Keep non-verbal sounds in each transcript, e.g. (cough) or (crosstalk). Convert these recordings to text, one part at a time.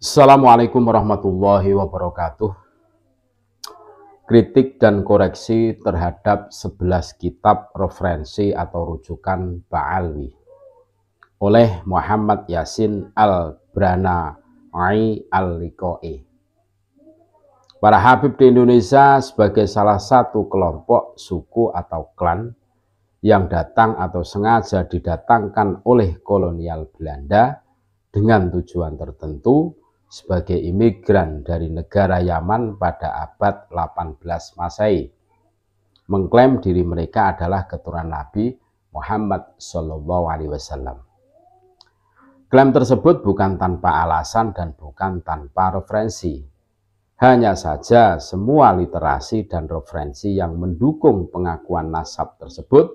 Assalamualaikum warahmatullahi wabarakatuh. Kritik dan koreksi terhadap 11 kitab referensi atau rujukan Ba'alwi oleh Muhammad Yasin Al-Branai al likoi Para Habib di Indonesia sebagai salah satu kelompok suku atau klan yang datang atau sengaja didatangkan oleh kolonial Belanda dengan tujuan tertentu sebagai imigran dari negara Yaman pada abad 18 Masehi. Mengklaim diri mereka adalah keturunan Nabi Muhammad Shallallahu alaihi wasallam. Klaim tersebut bukan tanpa alasan dan bukan tanpa referensi. Hanya saja semua literasi dan referensi yang mendukung pengakuan nasab tersebut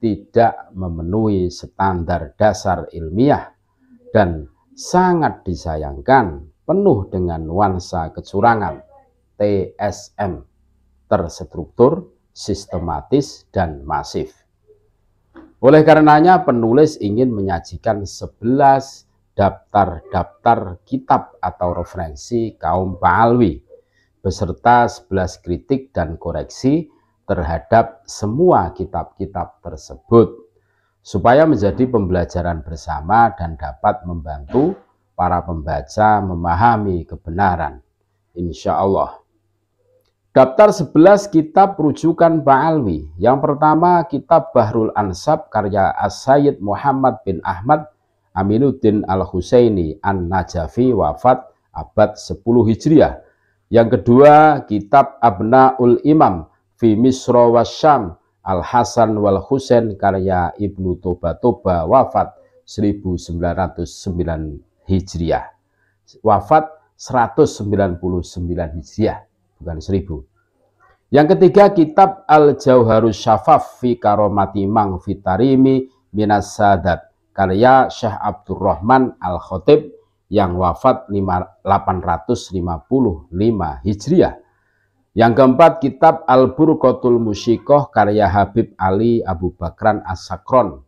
tidak memenuhi standar dasar ilmiah dan sangat disayangkan penuh dengan nuansa kecurangan, TSM, terstruktur, sistematis, dan masif. Oleh karenanya penulis ingin menyajikan 11 daftar-daftar kitab atau referensi kaum Ba'alwi, beserta 11 kritik dan koreksi terhadap semua kitab-kitab tersebut, supaya menjadi pembelajaran bersama dan dapat membantu para pembaca memahami kebenaran. Insya Allah. Daftar 11 kitab rujukan pak Alwi. Yang pertama kitab Bahrul Ansab karya As-Sayyid Muhammad bin Ahmad Aminuddin Al-Husaini An-Najafi wafat abad 10 Hijriah. Yang kedua kitab Abnaul Imam Fi Misra wa Syam Al-Hasan wal Husain karya Ibnu Toba Toba wafat 1990. Hijriah. Wafat 199 Hijriah, bukan 1000. Yang ketiga kitab Al-Jauharus Syafaf fi Karomati Mang Fitarimi Minas Sadat karya Syekh Abdurrahman al khotib yang wafat 855 Hijriah. Yang keempat kitab Al-Burqatul musyikoh karya Habib Ali Abu Bakran As-Sakron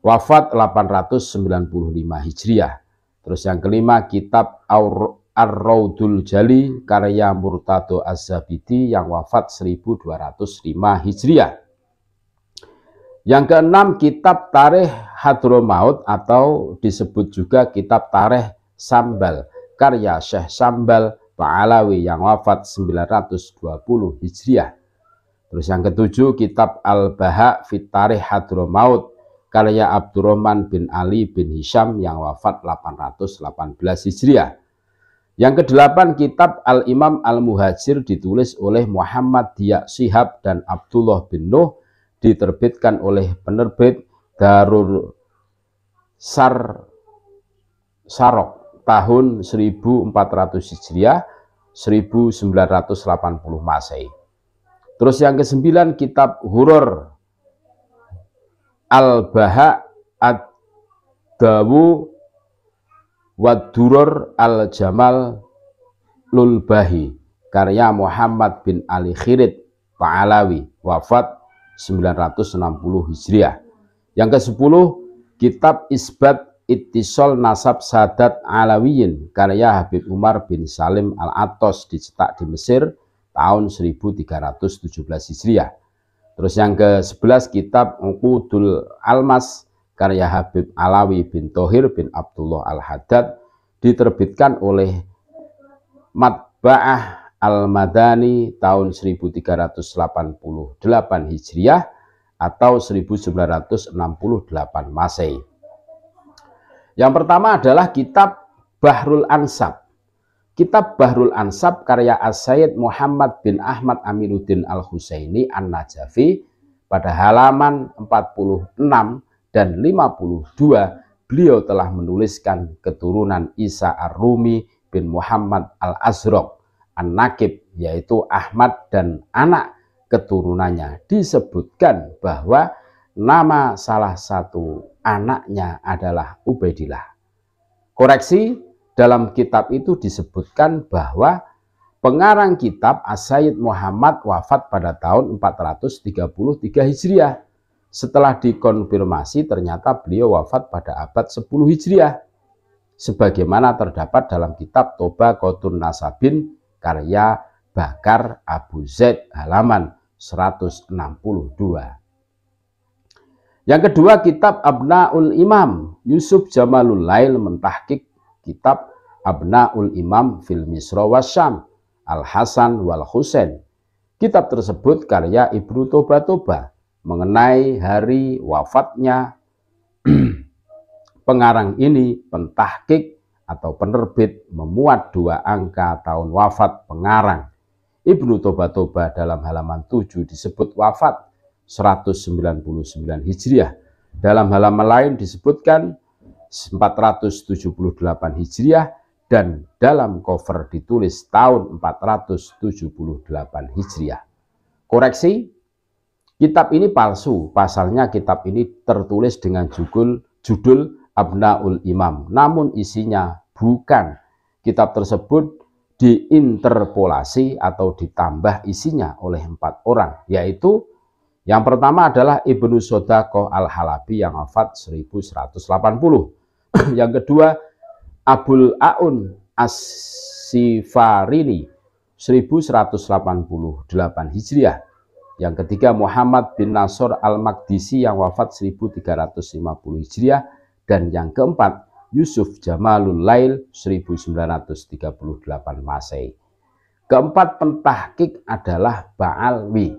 wafat 895 Hijriah. Terus yang kelima kitab Ar-Raudul Jali karya Murtado Az-Zabidi yang wafat 1205 Hijriah. Yang keenam kitab Tarikh Hadromaut atau disebut juga kitab Tarikh Sambal karya Syekh Sambal Ba'alawi yang wafat 920 Hijriah. Terus yang ketujuh kitab Al-Baha Fitarih Hadromaut karya Abdurrahman bin Ali bin Hisham yang wafat 818 Hijriah. Yang kedelapan kitab Al-Imam Al-Muhajir ditulis oleh Muhammad Diyak Sihab dan Abdullah bin Nuh diterbitkan oleh penerbit Darur Sar Sarok tahun 1400 Hijriah 1980 Masehi. Terus yang kesembilan kitab Hurur al-baha ad-dawu wad-durur al-jamal lulbahi karya Muhammad bin Ali Khirid Pa'alawi wafat 960 Hijriah. Yang ke-10 kitab Isbat Ittisol Nasab Sadat Alawiyin karya Habib Umar bin Salim Al-Atos dicetak di Mesir tahun 1317 Hijriah. Terus yang ke-11 kitab Uqudul Almas karya Habib Alawi bin Tohir bin Abdullah Al-Haddad diterbitkan oleh Matba'ah Al-Madani tahun 1388 Hijriah atau 1968 Masehi. Yang pertama adalah kitab Bahrul Ansab Kitab Bahrul Ansab karya As-Sayyid Muhammad bin Ahmad Aminuddin Al-Husaini An-Najafi pada halaman 46 dan 52 beliau telah menuliskan keturunan Isa Ar-Rumi bin Muhammad Al-Azraq An-Nakib yaitu Ahmad dan anak keturunannya disebutkan bahwa nama salah satu anaknya adalah Ubaidillah. Koreksi dalam kitab itu disebutkan bahwa pengarang kitab Asyid Muhammad wafat pada tahun 433 Hijriah. Setelah dikonfirmasi ternyata beliau wafat pada abad 10 Hijriah. Sebagaimana terdapat dalam kitab Toba Qotun Nasabin karya Bakar Abu Zaid halaman 162. Yang kedua kitab Abnaul Imam Yusuf Jamalul Lail mentahkik kitab Abnaul Imam fil Misra wasyam Al Hasan wal Husain. Kitab tersebut karya Ibnu Toba-Toba mengenai hari wafatnya (clears throat) pengarang ini pentahkik atau penerbit memuat dua angka tahun wafat pengarang. Ibnu Toba-Toba dalam halaman 7 disebut wafat 199 Hijriah. Dalam halaman lain disebutkan 478 Hijriah dan dalam cover ditulis tahun 478 Hijriah. Koreksi, kitab ini palsu. Pasalnya kitab ini tertulis dengan judul judul Abnaul Imam. Namun isinya bukan. Kitab tersebut diinterpolasi atau ditambah isinya oleh empat orang, yaitu yang pertama adalah Ibnu Sodakoh Al-Halabi yang wafat 1180. (clears throat) yang kedua Abul Aun As-Sifarini 1188 Hijriah. Yang ketiga Muhammad bin Nasr Al-Maqdisi yang wafat 1350 Hijriah dan yang keempat Yusuf Jamalul Lail 1938 Masehi. Keempat pentahkik adalah Ba'alwi.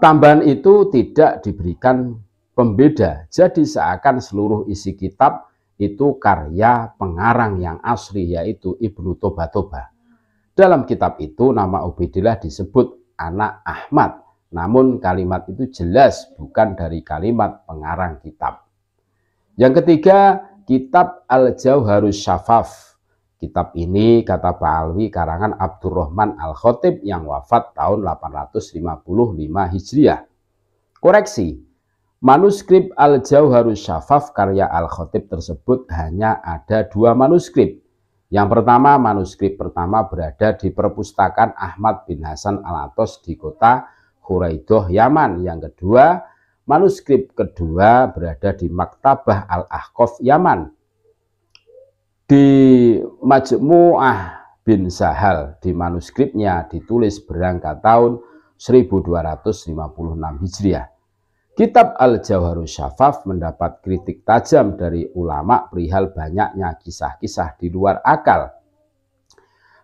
Tambahan itu tidak diberikan pembeda. Jadi seakan seluruh isi kitab itu karya pengarang yang asli yaitu Ibnu Toba Toba. Dalam kitab itu nama Ubaidillah disebut anak Ahmad. Namun kalimat itu jelas bukan dari kalimat pengarang kitab. Yang ketiga, kitab Al-Jauharus Syafaf. Kitab ini kata Pak Alwi karangan Abdurrahman Al-Khotib yang wafat tahun 855 Hijriah. Koreksi, Manuskrip Al-Jauharus Syafaf karya Al-Khatib tersebut hanya ada dua manuskrip. Yang pertama, manuskrip pertama berada di perpustakaan Ahmad bin Hasan Al-Atos di kota Huraidoh, Yaman. Yang kedua, manuskrip kedua berada di Maktabah Al-Ahqaf, Yaman. Di Majmu'ah bin Sahal, di manuskripnya ditulis berangkat tahun 1256 Hijriah. Kitab Al-Jawharu Syafaf mendapat kritik tajam dari ulama perihal banyaknya kisah-kisah di luar akal.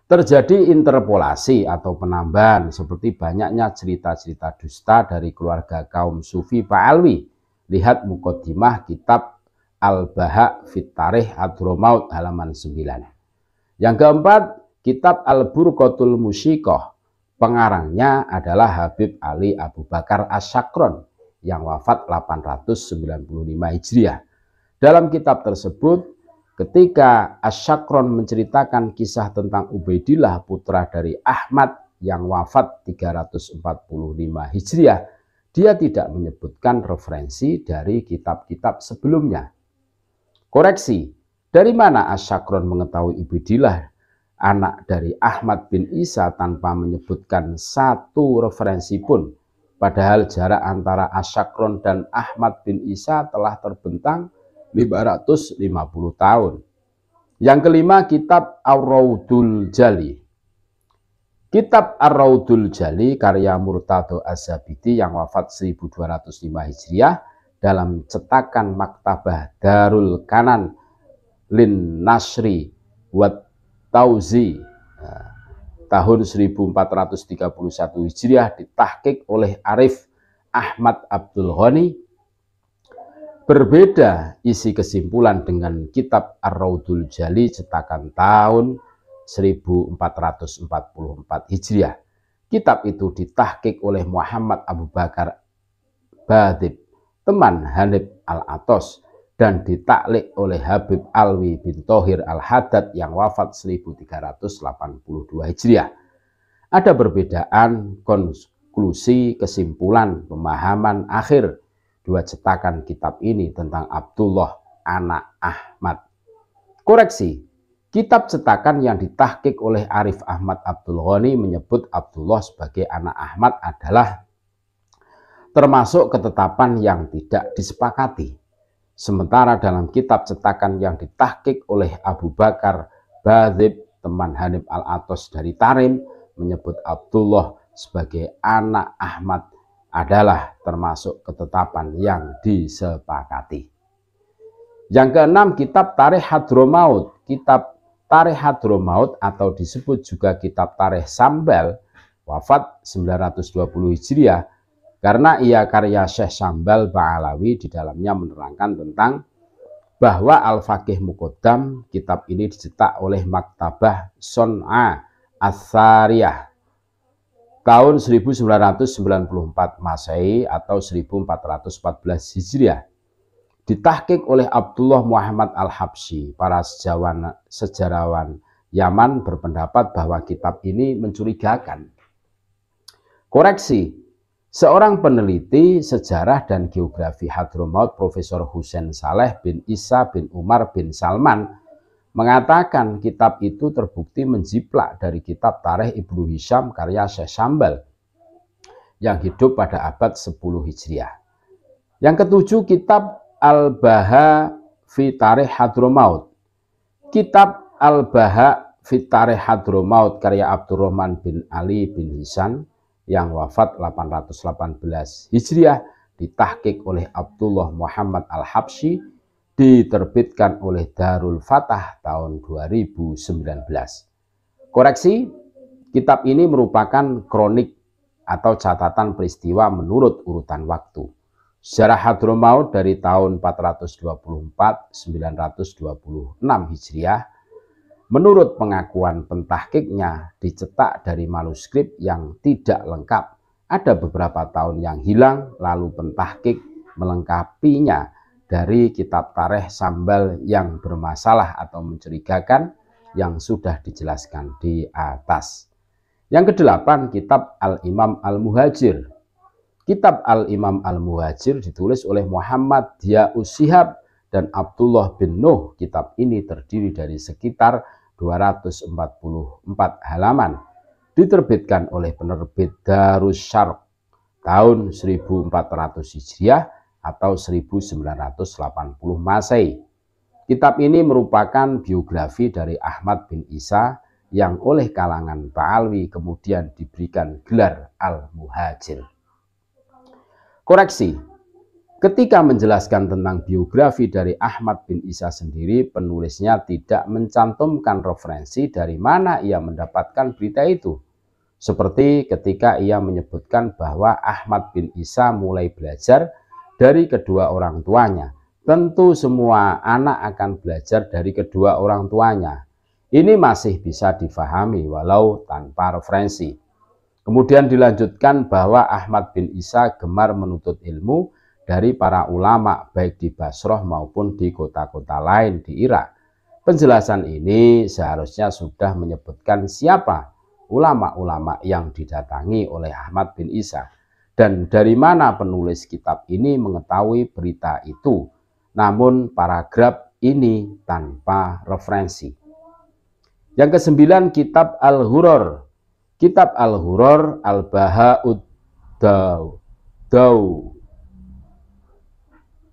Terjadi interpolasi atau penambahan seperti banyaknya cerita-cerita dusta dari keluarga kaum Sufi pak Alwi Lihat mukodimah kitab Al-Baha Fitarih Adromaut halaman 9. Yang keempat, kitab Al-Burqatul Musyikoh Pengarangnya adalah Habib Ali Abu Bakar Asyakron. As yang wafat 895 Hijriah. Dalam kitab tersebut, ketika Asyakron menceritakan kisah tentang Ubaidillah putra dari Ahmad yang wafat 345 Hijriah, dia tidak menyebutkan referensi dari kitab-kitab sebelumnya. Koreksi, dari mana Asyakron mengetahui Ubaidillah anak dari Ahmad bin Isa tanpa menyebutkan satu referensi pun Padahal jarak antara Asyakron dan Ahmad bin Isa telah terbentang 550 tahun. Yang kelima kitab Ar-Raudul Jali. Kitab Ar-Raudul Jali karya Murtado az yang wafat 1205 Hijriah dalam cetakan Maktabah Darul Kanan Lin Nasri Wat Tauzi nah, tahun 1431 Hijriah ditahkik oleh Arif Ahmad Abdul Ghani berbeda isi kesimpulan dengan kitab Ar-Raudul Jali cetakan tahun 1444 Hijriah. Kitab itu ditahkik oleh Muhammad Abu Bakar Badib, teman Hanif Al-Atos, dan ditaklik oleh Habib Alwi bin Tohir Al-Haddad yang wafat 1382 Hijriah. Ada perbedaan konklusi kesimpulan pemahaman akhir dua cetakan kitab ini tentang Abdullah anak Ahmad. Koreksi, kitab cetakan yang ditahkik oleh Arif Ahmad Abdul Ghani menyebut Abdullah sebagai anak Ahmad adalah termasuk ketetapan yang tidak disepakati Sementara dalam kitab cetakan yang ditahkik oleh Abu Bakar Badib teman Hanif Al-Atos dari Tarim menyebut Abdullah sebagai anak Ahmad adalah termasuk ketetapan yang disepakati. Yang keenam kitab Tarikh Hadromaut. Kitab Tarikh Hadromaut atau disebut juga kitab Tarikh Sambal wafat 920 Hijriah karena ia karya Syekh Sambal Ba'alawi di dalamnya menerangkan tentang bahwa Al-Faqih Mukodam kitab ini dicetak oleh Maktabah Son'a Asariyah tahun 1994 Masehi atau 1414 Hijriah ditahkik oleh Abdullah Muhammad Al-Habsyi. Para sejawan, sejarawan Yaman berpendapat bahwa kitab ini mencurigakan. Koreksi, Seorang peneliti sejarah dan geografi Hadramaut Profesor Husain Saleh bin Isa bin Umar bin Salman mengatakan kitab itu terbukti menjiplak dari kitab Tarikh Ibnu Hisham karya Syekh Sambal yang hidup pada abad 10 Hijriah. Yang ketujuh kitab Al-Baha fi Tarikh Hadramaut. Kitab Al-Baha fi Tarikh Hadramaut karya Abdurrahman bin Ali bin Hisan yang wafat 818 Hijriah ditahkik oleh Abdullah Muhammad Al-Habsyi diterbitkan oleh Darul Fatah tahun 2019. Koreksi, kitab ini merupakan kronik atau catatan peristiwa menurut urutan waktu. Sejarah Hadramaut dari tahun 424-926 Hijriah Menurut pengakuan pentahkiknya, dicetak dari manuskrip yang tidak lengkap. Ada beberapa tahun yang hilang, lalu pentahkik melengkapinya dari kitab tareh sambal yang bermasalah atau mencurigakan yang sudah dijelaskan di atas. Yang kedelapan, kitab Al-Imam Al-Muhajir. Kitab Al-Imam Al-Muhajir ditulis oleh Muhammad Diaus Sihab dan Abdullah bin Nuh. Kitab ini terdiri dari sekitar 244 halaman. Diterbitkan oleh penerbit Darus tahun 1400 Hijriah atau 1980 Masehi. Kitab ini merupakan biografi dari Ahmad bin Isa yang oleh kalangan Ba'alwi kemudian diberikan gelar Al-Muhajir. Koreksi, Ketika menjelaskan tentang biografi dari Ahmad bin Isa sendiri, penulisnya tidak mencantumkan referensi dari mana ia mendapatkan berita itu. Seperti ketika ia menyebutkan bahwa Ahmad bin Isa mulai belajar dari kedua orang tuanya. Tentu semua anak akan belajar dari kedua orang tuanya. Ini masih bisa difahami walau tanpa referensi. Kemudian dilanjutkan bahwa Ahmad bin Isa gemar menuntut ilmu dari para ulama baik di Basroh maupun di kota-kota lain di Irak. Penjelasan ini seharusnya sudah menyebutkan siapa ulama-ulama yang didatangi oleh Ahmad bin Isa dan dari mana penulis kitab ini mengetahui berita itu. Namun paragraf ini tanpa referensi. Yang kesembilan kitab Al-Huror. Kitab Al-Huror Al-Baha'ud Daw, Daw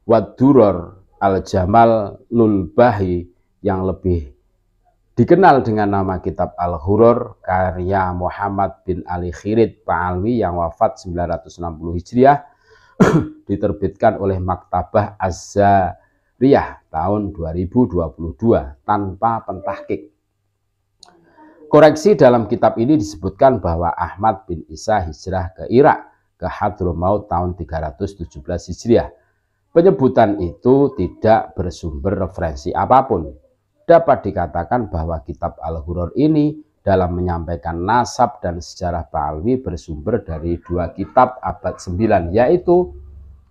Waduror Al-Jamal Lulbahi yang lebih dikenal dengan nama kitab Al-Hurur karya Muhammad bin Ali Khirid Pa'alwi yang wafat 960 Hijriah (clears throat) diterbitkan oleh Maktabah Az-Zariyah tahun 2022 tanpa pentahkik. Koreksi dalam kitab ini disebutkan bahwa Ahmad bin Isa hijrah ke Irak ke Hadramaut tahun 317 Hijriah Penyebutan itu tidak bersumber referensi apapun. Dapat dikatakan bahwa kitab al hurur ini dalam menyampaikan nasab dan sejarah Ba'alwi bersumber dari dua kitab abad 9 yaitu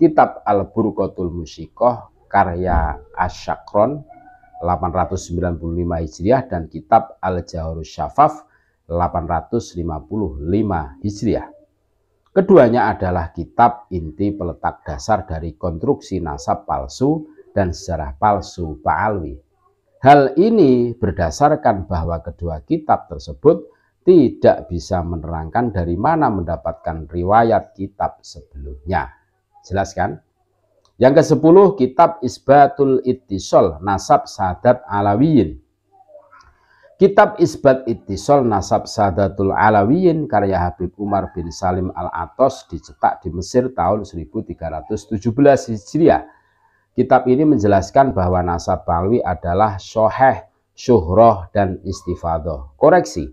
kitab Al-Burqatul Musyikoh karya Asyakron 895 Hijriah dan kitab Al-Jawharus Syafaf 855 Hijriah. Keduanya adalah kitab inti peletak dasar dari konstruksi nasab palsu dan sejarah palsu Alwi. Hal ini berdasarkan bahwa kedua kitab tersebut tidak bisa menerangkan dari mana mendapatkan riwayat kitab sebelumnya. jelaskan Yang ke-10 kitab Isbatul Ittisol Nasab Sadat Alawiyin Kitab Isbat Ittisol Nasab Sadatul Alawiyin karya Habib Umar bin Salim Al-Atos dicetak di Mesir tahun 1317 Hijriah. Kitab ini menjelaskan bahwa nasab Balwi adalah soheh, syuhroh, dan istifadoh. Koreksi,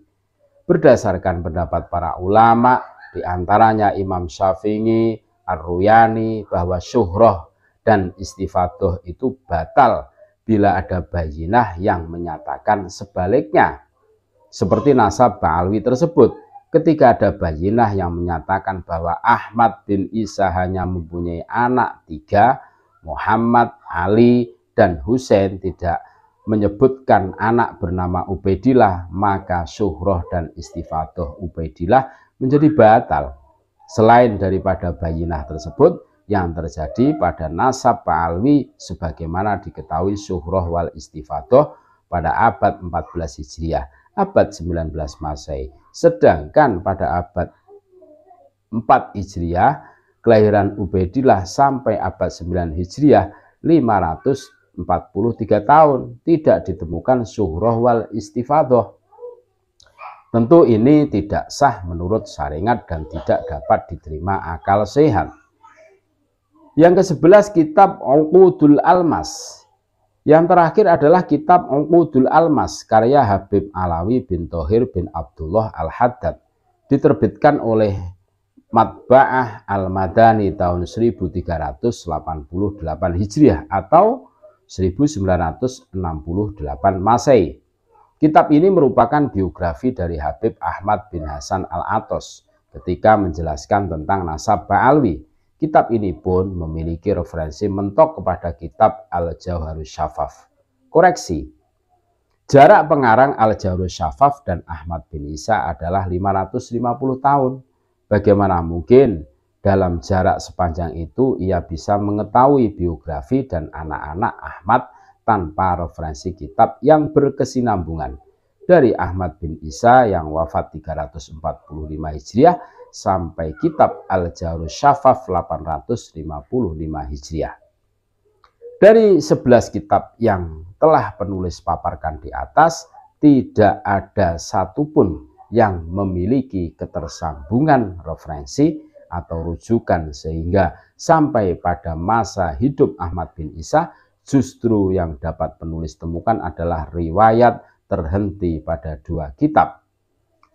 berdasarkan pendapat para ulama, diantaranya Imam Syafi'i, Ar-Ruyani, bahwa syuhroh dan istifadoh itu batal bila ada bayinah yang menyatakan sebaliknya. Seperti nasab Alwi tersebut, ketika ada bayinah yang menyatakan bahwa Ahmad bin Isa hanya mempunyai anak tiga, Muhammad, Ali, dan Hussein tidak menyebutkan anak bernama Ubaidillah, maka suhroh dan Istifatuh Ubaidillah menjadi batal. Selain daripada bayinah tersebut, yang terjadi pada nasab Alwi sebagaimana diketahui Suhroh wal Istifadoh pada abad 14 Hijriah, abad 19 Masehi. Sedangkan pada abad 4 Hijriah, kelahiran Ubaidillah sampai abad 9 Hijriah 543 tahun tidak ditemukan Suhroh wal Istifadoh. Tentu ini tidak sah menurut syariat dan tidak dapat diterima akal sehat. Yang ke-11 kitab Uqudul Almas. Yang terakhir adalah kitab Uqudul Almas karya Habib Alawi bin Tohir bin Abdullah Al-Haddad diterbitkan oleh Matba'ah Al-Madani tahun 1388 Hijriah atau 1968 Masehi. Kitab ini merupakan biografi dari Habib Ahmad bin Hasan Al-Atos ketika menjelaskan tentang nasab Ba'alwi Kitab ini pun memiliki referensi mentok kepada kitab al jawharus Syafaf. Koreksi, jarak pengarang al jawharus Syafaf dan Ahmad bin Isa adalah 550 tahun. Bagaimana mungkin dalam jarak sepanjang itu ia bisa mengetahui biografi dan anak-anak Ahmad tanpa referensi kitab yang berkesinambungan dari Ahmad bin Isa yang wafat 345 Hijriah sampai kitab Al-Jaru Syafaf 855 Hijriah. Dari 11 kitab yang telah penulis paparkan di atas, tidak ada satupun yang memiliki ketersambungan referensi atau rujukan sehingga sampai pada masa hidup Ahmad bin Isa justru yang dapat penulis temukan adalah riwayat terhenti pada dua kitab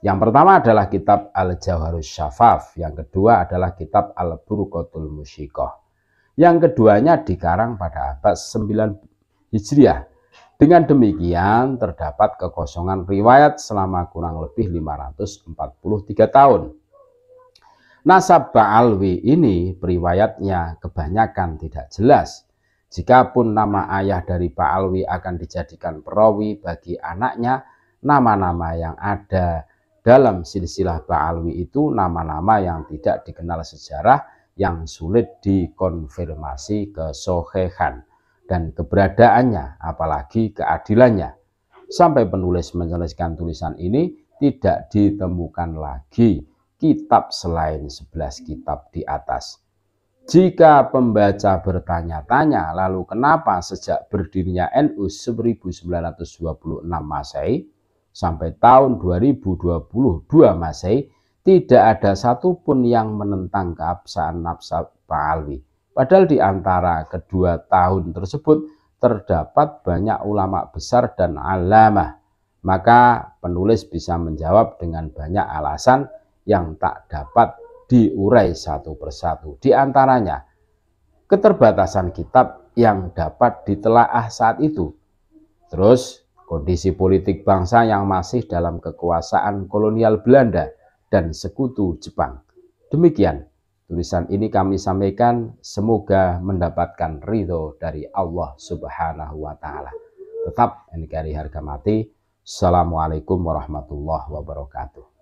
yang pertama adalah kitab al jawharus Syafaf, yang kedua adalah kitab al burqatul Musyikah. Yang keduanya dikarang pada abad 9 Hijriah. Dengan demikian terdapat kekosongan riwayat selama kurang lebih 543 tahun. Nasab Ba'alwi ini periwayatnya kebanyakan tidak jelas. Jikapun nama ayah dari Ba'alwi akan dijadikan perawi bagi anaknya, nama-nama yang ada dalam silsilah Ba'alwi itu nama-nama yang tidak dikenal sejarah yang sulit dikonfirmasi kesohehan dan keberadaannya apalagi keadilannya. Sampai penulis menuliskan tulisan ini tidak ditemukan lagi kitab selain 11 kitab di atas. Jika pembaca bertanya-tanya, lalu kenapa sejak berdirinya NU 1926 Masehi sampai tahun 2022 Masehi tidak ada satupun yang menentang keabsahan nafsa Pahlawi. Padahal di antara kedua tahun tersebut terdapat banyak ulama besar dan alama. Maka penulis bisa menjawab dengan banyak alasan yang tak dapat diurai satu persatu. Di antaranya, keterbatasan kitab yang dapat ditelaah saat itu. Terus kondisi politik bangsa yang masih dalam kekuasaan kolonial Belanda dan sekutu Jepang. Demikian tulisan ini kami sampaikan semoga mendapatkan ridho dari Allah Subhanahu wa taala. Tetap NKRI harga mati. Assalamualaikum warahmatullahi wabarakatuh.